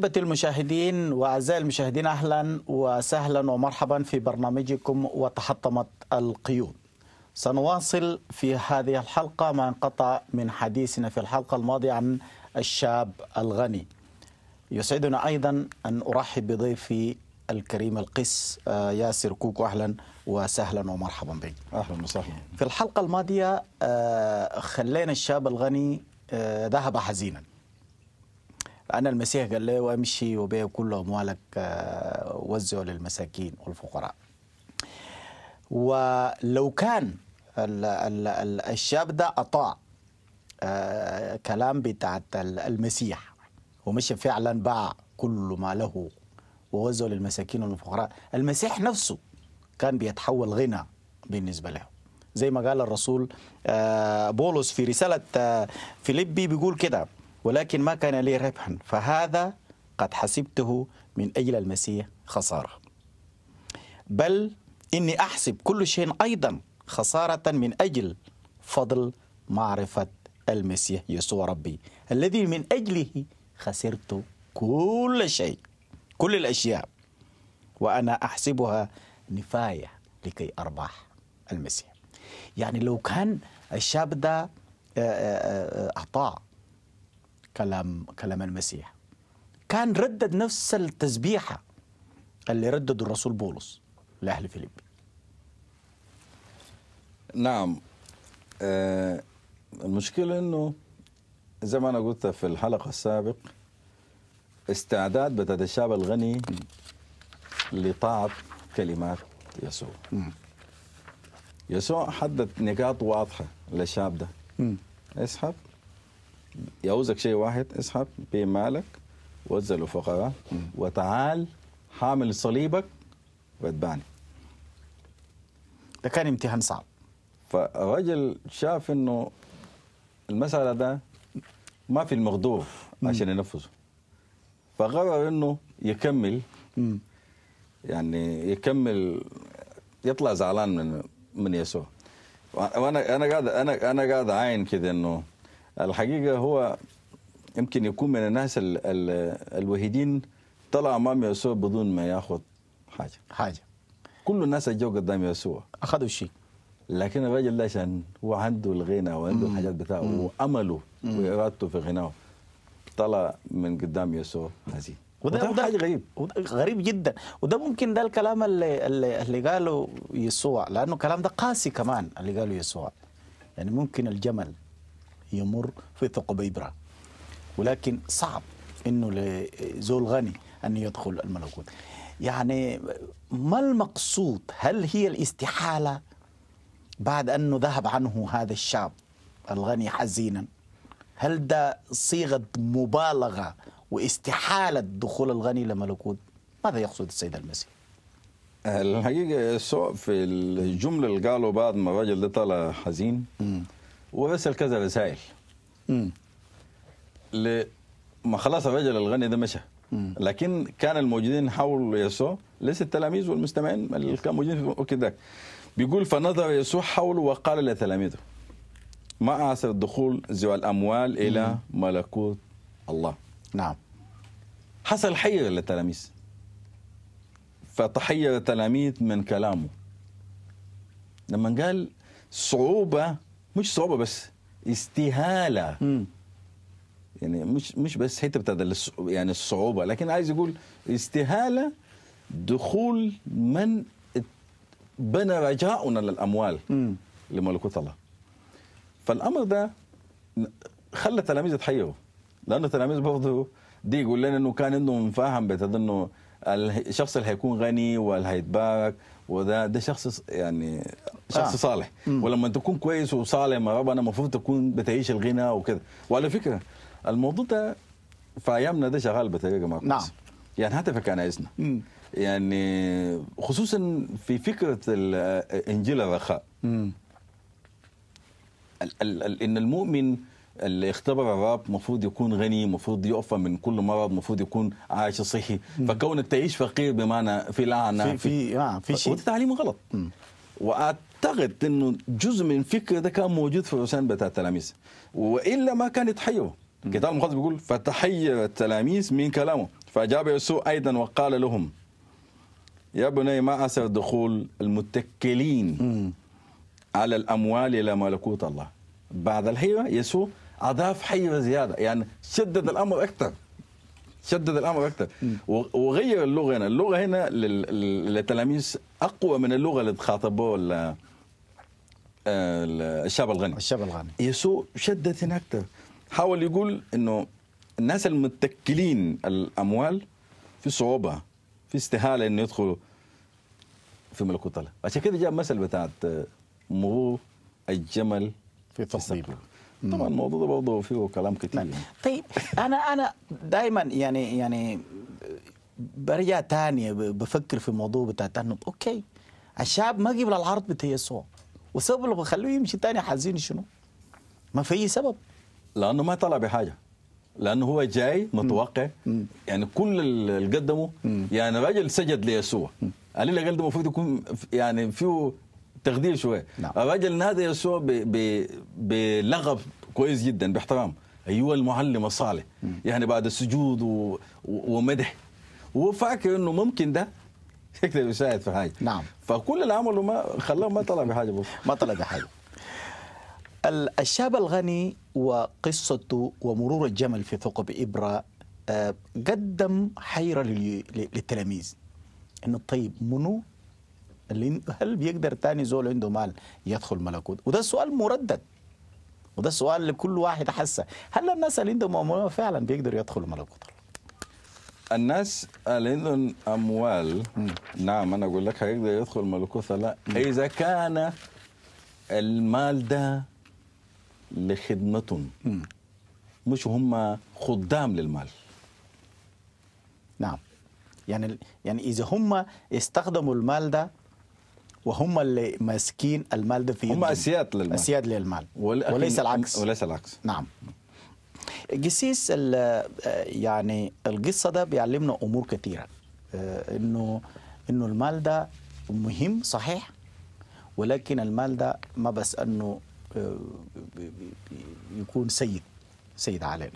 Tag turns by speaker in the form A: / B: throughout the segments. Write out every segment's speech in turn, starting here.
A: أحبتي المشاهدين وأعزائي المشاهدين أهلا وسهلا ومرحبا في برنامجكم وتحطمت القيود سنواصل في هذه الحلقة ما انقطع من حديثنا في الحلقة الماضية عن الشاب الغني يسعدنا أيضا أن أرحب بضيفي الكريم القس آه، ياسر كوكو أهلا وسهلا ومرحبا بك أهلا وسهلا في الحلقة الماضية آه، خلينا الشاب الغني آه، ذهب حزينا أنا المسيح قال له وامشي وبيع كل أموالك آه، وزعوا للمساكين والفقراء ولو كان الشاب ده أطاع آه، كلام بتاعت المسيح ومشي فعلا باع كل ما له ووزعوا للمساكين والفقراء المسيح نفسه كان بيتحول غنى بالنسبة له زي ما قال الرسول آه، بولس في رسالة فيليبي بيقول كده ولكن ما كان لي ربحا فهذا قد حسبته من أجل المسيح خسارة بل إني أحسب كل شيء أيضا خسارة من أجل فضل معرفة المسيح يسوع ربي الذي من أجله خسرت كل شيء كل الأشياء وأنا أحسبها نفاية لكي أربح المسيح يعني لو كان الشاب ده آه، آه، آه، أعطاه كلام كلام المسيح كان ردد نفس التسبيحة
B: اللي ردده الرسول بولس لأهل فيليب نعم آه المشكلة أنه زي ما أنا قلت في الحلقة السابق استعداد بتاع الشاب الغني لطاعة كلمات يسوع يسوع حدد نقاط واضحة للشاب ده اسحب يعوزك شيء واحد اسحب بمالك وزل الفقراء وتعال حامل صليبك واتبعني ده كان امتحان صعب فالرجل شاف انه المسألة ده ما في المغضوب عشان ينفذه فقرر انه يكمل يعني يكمل يطلع زعلان من من يسوع وانا انا قاعد انا انا قاعد عاين كده انه الحقيقه هو يمكن يكون من الناس ال ال الوحيدين طلع امام يسوع بدون ما ياخذ حاجه حاجه كل الناس جو قدام يسوع اخذوا شيء لكن الراجل ده عشان هو عنده الغنى وعنده الحاجات بتاعه وامله وارادته في غناه طلع من قدام يسوع هذه وده, وده, وده حاجه غريب وده
A: غريب جدا وده ممكن ده الكلام اللي اللي, اللي قاله يسوع لانه الكلام ده قاسي كمان اللي قاله يسوع يعني ممكن الجمل يمر في ثقب إبرة ولكن صعب أنه لزول غني أن يدخل الملكوت يعني ما المقصود هل هي الاستحالة بعد أنه ذهب عنه هذا الشاب الغني حزينا هل ده صيغة مبالغة واستحالة دخول الغني لملكوت ماذا يقصد السيد المسيح
B: الحقيقة سوء في الجملة اللي قالوا بعد ما الراجل ده طلع حزين م. وارسل كذا رسائل امم ما خلاص الرجل الغني ده مشى لكن كان الموجودين حول يسوع ليس التلاميذ والمستمعين اللي كانوا موجودين في الوقت ذاك بيقول فنظر يسوع حوله وقال لتلاميذه ما أعسر دخول ذوي الأموال إلى ملكوت الله نعم حصل حير للتلاميذ فتحير التلاميذ من كلامه لما قال صعوبة مش صعوبه بس استهاله م. يعني مش مش بس حته بتاع يعني الصعوبه لكن عايز يقول استهاله دخول من بنى رجاؤنا للاموال لملكوت الله فالامر ده خلى التلاميذ يتحيروا لانه التلاميذ برضه دي يقول لنا انه كان عندهم فاهم بتاع انه الشخص اللي هيكون غني واللي هيتبارك وده ده شخص يعني شخص آه. صالح مم. ولما تكون كويس وصالح مع ربنا المفروض تكون بتعيش الغنى وكده وعلى فكره الموضوع ده في ايامنا ده شغال بطريقه ما نعم يعني حتى في كنائسنا يعني خصوصا في فكره الانجيل الرخاء ال ال ال ان المؤمن اللي اختبر الراب المفروض يكون غني المفروض يعفى من كل مرض المفروض يكون عايش صحي فكونك تعيش فقير بمعنى في لعنه في في
A: آه في شيء وده
B: تعليم غلط واعتقد انه جزء من فكرة ده كان موجود في الرسائل بتاع التلاميذ والا ما كان يتحيروا كتاب المقدس بيقول فتحير التلاميذ من كلامه فاجاب يسوع ايضا وقال لهم يا بني ما اثر دخول المتكلين على الاموال الى ملكوت الله بعد الحيره يسوع اضاف حيوه زياده يعني شدد الامر اكثر شدد الامر اكثر وغير اللغه هنا اللغه هنا للتلاميذ اقوى من اللغه اللي تخاطبوا الشاب الغني الشاب الغني يسوع شدد هنا اكثر حاول يقول انه الناس المتكلين الاموال في صعوبه في استهاله انه يدخلوا في ملكوت الله عشان كده جاء مثل بتاعت مرور الجمل في التصديق طبعا الموضوع ده برضه فيه كلام كتير يعني.
A: طيب انا انا دايما يعني يعني برجع تاني بفكر في الموضوع بتاع انه اوكي الشعب ما قبل العرض بتاع يسوع
B: وسبب اللي بخليه يمشي تاني حزين شنو؟ ما في اي سبب لانه ما طلع بحاجه لانه هو جاي متوقع مم. يعني كل اللي قدمه مم. يعني الراجل سجد ليسوع قال اللي قدمه المفروض يكون يعني فيه تغدير شويه نعم. الراجل نادى يسوع بلقب كويس جدا باحترام ايها المعلم الصالح يعني بعد السجود و... ومدح وفاكر فاكر انه ممكن ده يقدر يساعد في حاجه نعم فكل اللي عمله ما خلاه ما طلع بحاجه بص ما طلع بحاجه الشاب الغني وقصته
A: ومرور الجمل في ثقب ابره آه، قدم حيره للتلاميذ انه طيب منو هل بيقدر تاني زول عنده مال يدخل ملكوت وده سؤال مردد وده سؤال لكل واحد حاسه هل الناس اللي عندهم اموال فعلا بيقدروا يدخلوا ملكوت
B: الناس اللي عندهم اموال نعم انا اقول لك هيقدر يدخل ملكوت لا اذا كان المال ده لخدمتهم مش هم خدام للمال نعم يعني
A: يعني اذا هم استخدموا المال ده وهم اللي ماسكين المال ده في هم اسياد للمال اسياد للمال وليس العكس وليس العكس نعم جسيس آه، يعني القصه ده بيعلمنا امور كثيره آه، انه انه المال ده مهم صحيح ولكن المال ده ما بس انه آه، يكون سيد سيد علينا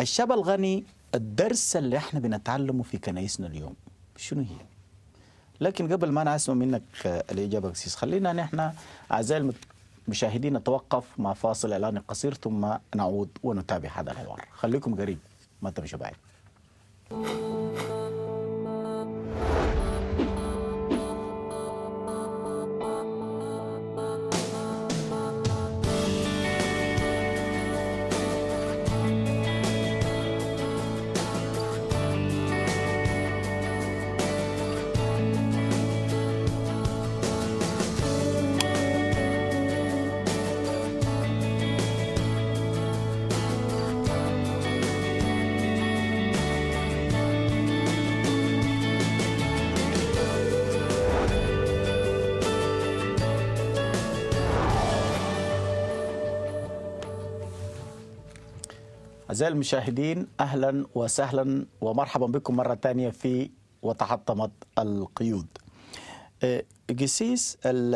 A: الشاب الغني الدرس اللي احنا بنتعلمه في كنايسنا اليوم شنو هي؟ لكن قبل ما نسمع منك آه، الاجابه قسيس خلينا نحن اعزائي المشاهدين نتوقف مع فاصل اعلاني قصير ثم نعود ونتابع هذا الحوار خليكم قريب ما تمشوا بعيد أعزائي المشاهدين أهلا وسهلا ومرحبا بكم مرة ثانية في وتحطمت القيود جسيس آه، ال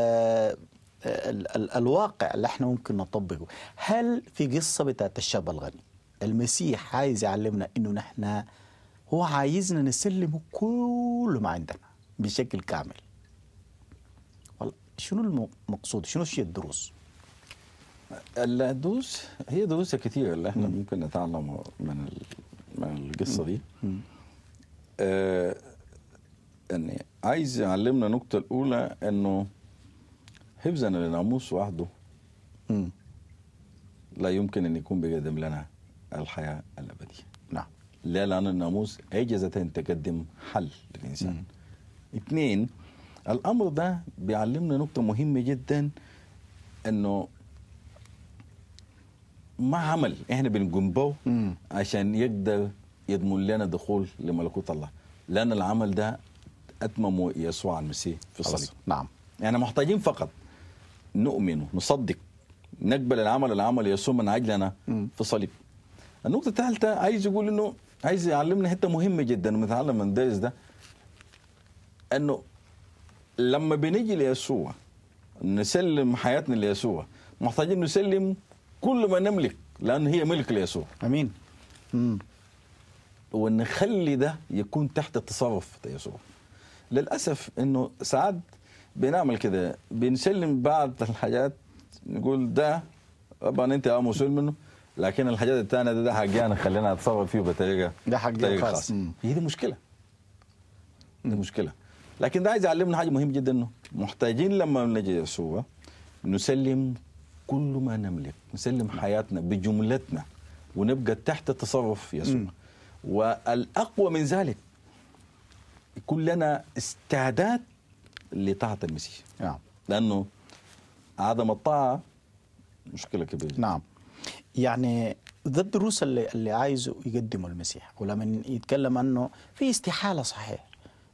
A: ال ال الواقع اللي احنا ممكن نطبقه هل في قصة بتاعت الشاب الغني المسيح عايز يعلمنا انه نحن هو عايزنا نسلم كل ما عندنا بشكل كامل شنو
B: المقصود شنو الشيء الدروس الدروس هي دروس كثيره اللي احنا م. ممكن نتعلم من من القصه دي آه اني عايز يعلمنا النقطه الاولى انه حفظا للناموس وحده م. لا يمكن ان يكون بيقدم لنا الحياه الابديه نعم لا لان الناموس عجزت ان تقدم حل للانسان اثنين الامر ده بيعلمنا نقطه مهمه جدا انه ما عمل احنا بنجنبه عشان يقدر يضمن لنا دخول لملكوت الله لان العمل ده اتممه يسوع المسيح في الصليب نعم يعني محتاجين فقط نؤمن نصدق نقبل العمل العمل يسوع من اجلنا في الصليب النقطه الثالثه عايز يقول انه عايز يعلمنا حته مهمه جدا ونتعلم من الدرس ده انه لما بنيجي ليسوع نسلم حياتنا ليسوع محتاجين نسلم كل ما نملك لأن هي ملك ليسوع أمين مم. ونخلي ده يكون تحت التصرف يسوع للأسف أنه ساعات بنعمل كده بنسلم بعض الحاجات نقول ده طبعا أنت أه مسؤول منه لكن الحاجات الثانيه ده, ده حق انا خلينا اتصرف فيه بطريقه ده حقي خاص هي دي مشكله دي مشكله لكن ده عايز يعلمنا حاجه مهمه جدا انه محتاجين لما نجي يسوع نسلم كل ما نملك نسلم حياتنا بجملتنا ونبقى تحت تصرف يسوع والأقوى من ذلك يكون لنا استعداد لطاعة المسيح نعم. لأنه عدم الطاعة مشكلة كبيرة نعم يعني
A: ده الدروس اللي, اللي عايزه يقدمه المسيح ولما يتكلم أنه في استحالة صحيح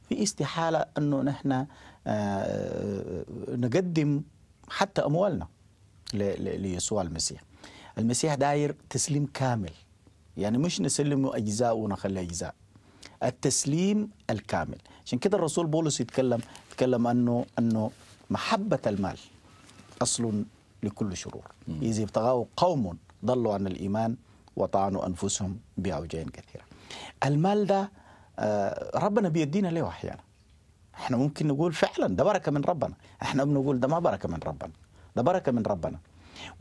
A: في استحالة أنه نحن آه، نقدم حتى أموالنا ليسوع المسيح المسيح داير تسليم كامل يعني مش نسلمه أجزاء ونخلي أجزاء التسليم الكامل عشان كده الرسول بولس يتكلم يتكلم أنه أنه محبة المال أصل لكل شرور إذا ابتغاه قوم ضلوا عن الإيمان وطعنوا أنفسهم بأوجين كثيرة المال ده آه، ربنا بيدينا له أحيانا احنا ممكن نقول فعلا ده بركة من ربنا احنا بنقول ده ما بركة من ربنا ده بركة من ربنا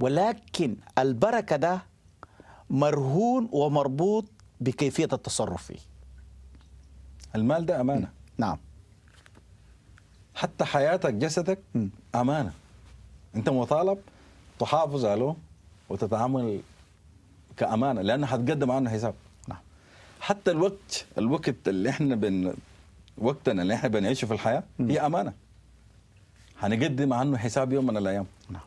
A: ولكن البركة ده مرهون ومربوط بكيفية التصرف فيه المال ده
B: أمانة نعم حتى حياتك جسدك أمانة أنت مطالب تحافظ عليه وتتعامل كأمانة لأنه هتقدم عنه حساب نعم حتى الوقت الوقت اللي احنا بن وقتنا اللي احنا بنعيشه في الحياة هي أمانة هنقدم عنه حساب يوم من الايام نعم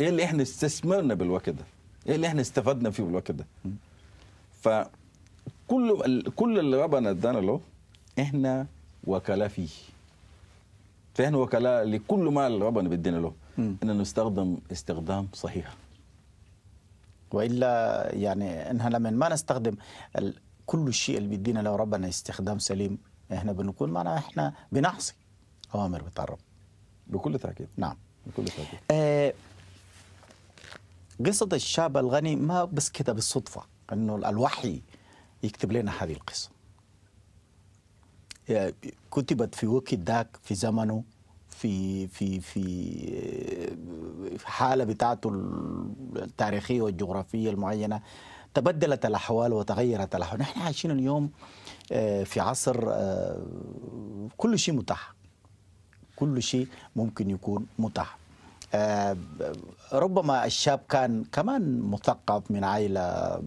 B: ايه اللي احنا استثمرنا بالوقت ده ايه اللي احنا استفدنا فيه بالوقت ده فكل كل اللي ربنا ادانا له احنا وكلاء فيه فاحنا وكلاء لكل ما ربنا بيدينا له ان نستخدم استخدام صحيح والا يعني
A: انها لما ما نستخدم كل الشيء اللي بيدينا له ربنا استخدام سليم احنا بنكون معنا احنا بنعصي اوامر بتاع ربنا بكل تاكيد نعم بكل تاكيد آه قصة الشاب الغني ما بس كده بالصدفة انه الوحي يكتب لنا هذه القصة يعني كتبت في وقت ذاك في زمنه في في في آه، حالة بتاعته التاريخية والجغرافية المعينة تبدلت الأحوال وتغيرت الأحوال نحن عايشين اليوم آه، في عصر كل شيء متاح كل شيء ممكن يكون متاح آه، ربما الشاب كان كمان مثقف من عائلة آه،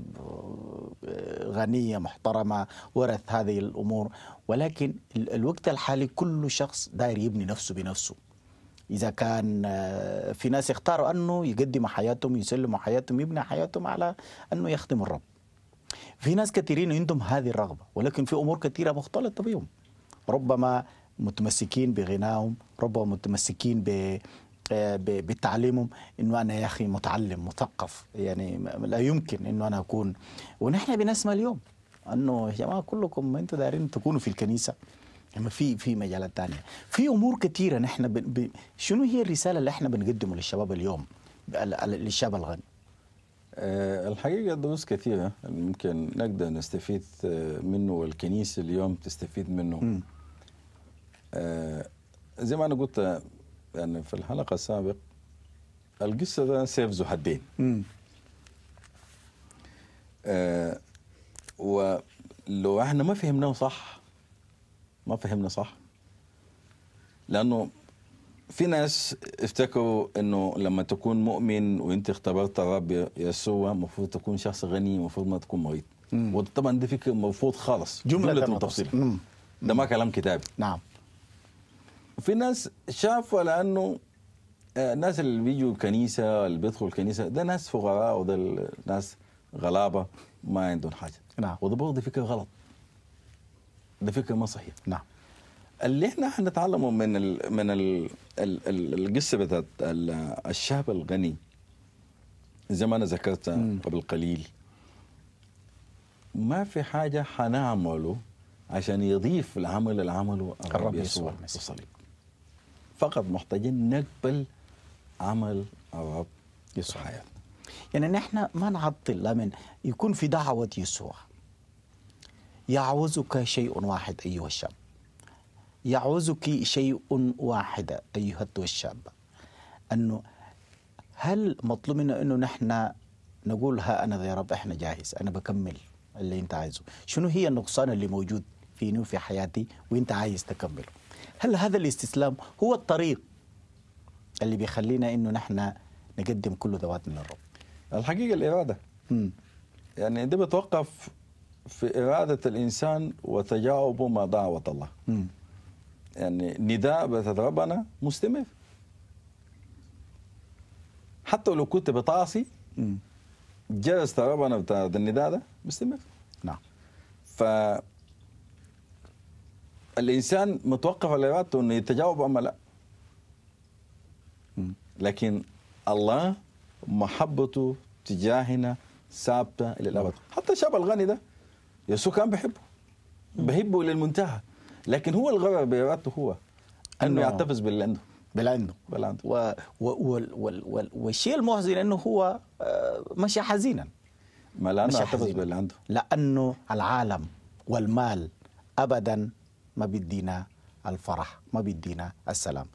A: غنية محترمة ورث هذه الأمور ولكن الوقت الحالي كل شخص داير يبني نفسه بنفسه إذا كان آه، في ناس اختاروا أنه يقدموا حياتهم يسلموا حياتهم يبني حياتهم على أنه يخدموا الرب في ناس كثيرين عندهم هذه الرغبة ولكن في أمور كثيرة مختلطة بهم ربما متمسكين بغناهم ربما متمسكين آه، ب بتعليمهم انه انا يا اخي متعلم مثقف يعني لا يمكن انه انا اكون ونحن بنسمع اليوم انه يا جماعه كلكم انتوا دايرين تكونوا في الكنيسه لما يعني في في مجالات ثانيه في امور كثيره نحن ب... ب... شنو هي الرساله اللي احنا
B: بنقدمه للشباب اليوم للشاب الغني آه، الحقيقه دروس كثيره ممكن نقدر نستفيد آه، منه والكنيسه اليوم تستفيد منه م. آه، زي ما انا قلت آه، يعني في الحلقه السابقه القصه ده سيف ذو حدين آه ولو احنا ما فهمناه صح ما فهمنا صح لانه في ناس افتكروا انه لما تكون مؤمن وانت اختبرت الرب يسوع المفروض تكون شخص غني المفروض ما تكون مريض وطبعا ده فكر مرفوض خالص جمله, جملة متفصيله ده ما كلام كتابي نعم في ناس شافوا لانه آه، الناس اللي بيجوا الكنيسه اللي بيدخلوا الكنيسه ده ناس فقراء وده ناس غلابه ما عندهم حاجه نعم وده برضه فكره غلط ده فكره ما صحيح نعم اللي احنا حنتعلمه من الـ من الـ الـ الـ القصه بتاعت الشاب الغني زي ما انا ذكرت قبل قليل ما في حاجه حنعمله عشان يضيف العمل اللي عمله الرب يسوع المسيح فقط محتاجين نقبل
A: عمل الرب يسوع حياتنا يعني نحن ما نعطل لمن يكون في دعوة يسوع يعوزك شيء واحد أيها الشاب يعوزك شيء واحد أيها الشاب أنه هل مطلوب منا أنه نحن نقول ها أنا يا رب إحنا جاهز أنا بكمل اللي أنت عايزه شنو هي النقصان اللي موجود فيني وفي حياتي وانت عايز تكمله هل هذا الاستسلام هو الطريق اللي بيخلينا
B: انه نحن نقدم كل ذواتنا للرب الحقيقه الاراده م. يعني ده بتوقف في اراده الانسان وتجاوبه مع دعوه الله م. يعني نداء بتاع ربنا مستمر حتى لو كنت بتعصي جلست ربنا بتاع النداء ده مستمر نعم ف الانسان متوقف على ارادته انه يتجاوب اما لا لكن الله محبته تجاهنا ثابته الى الابد حتى الشاب الغني ده يسوع كان بحبه بحبه الى المنتهى لكن هو الغرر بارادته هو انه يعتفز باللي عنده باللي عنده باللي عنده و... و...
A: و... والشيء المحزن انه هو آه، مشى حزينا ما لانه يعتبس باللي عنده لانه العالم والمال ابدا ما بيدينا الفرح ما بيدينا السلام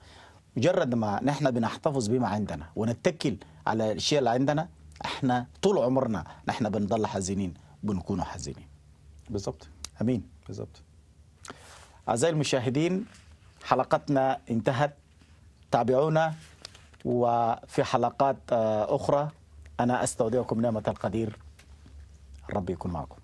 A: مجرد ما نحن بنحتفظ بما عندنا ونتكل على الشيء اللي عندنا احنا طول عمرنا نحن بنضل حزينين بنكون حزينين بالضبط امين بالضبط اعزائي المشاهدين حلقتنا انتهت تابعونا وفي حلقات آه، اخرى انا استودعكم نعمه القدير ربي يكون معكم